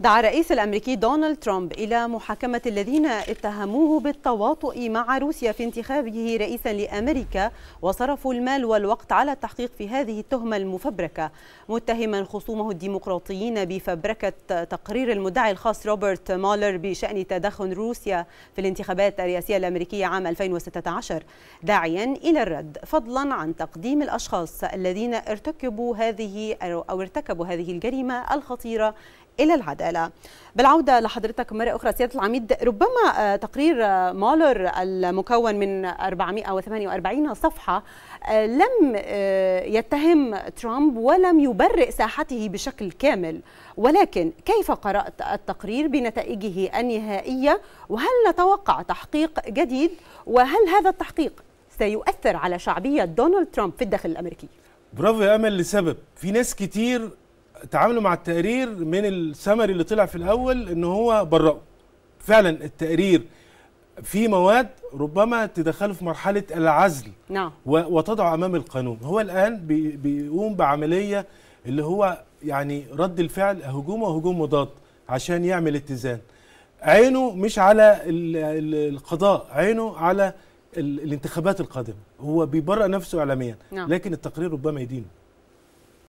دعا الرئيس الأمريكي دونالد ترامب إلى محاكمة الذين اتهموه بالتواطؤ مع روسيا في انتخابه رئيسا لأمريكا وصرفوا المال والوقت على التحقيق في هذه التهمة المفبركة متهما خصومه الديمقراطيين بفبركة تقرير المدعي الخاص روبرت مولر بشأن تدخل روسيا في الانتخابات الرئاسية الأمريكية عام 2016 داعيا إلى الرد فضلا عن تقديم الأشخاص الذين ارتكبوا هذه أو ارتكبوا هذه الجريمة الخطيرة إلى العدالة بالعودة لحضرتك مرة أخرى سيادة العميد ربما آه، تقرير آه، مولر المكون من 448 صفحة آه، لم يتهم ترامب ولم يبرئ ساحته بشكل كامل ولكن كيف قرأت التقرير بنتائجه النهائية وهل نتوقع تحقيق جديد وهل هذا التحقيق سيؤثر على شعبية دونالد ترامب في الداخل الأمريكي؟ برافو يا أمل لسبب في ناس كتير تعاملوا مع التقرير من السمري اللي طلع في الاول ان هو برأه فعلا التقرير في مواد ربما تدخله في مرحله العزل نعم وتضعه امام القانون هو الان بيقوم بعمليه اللي هو يعني رد الفعل هجوم وهجوم مضاد عشان يعمل اتزان عينه مش على القضاء عينه على الانتخابات القادمه هو بيبرأ نفسه اعلاميا نعم. لكن التقرير ربما يدينه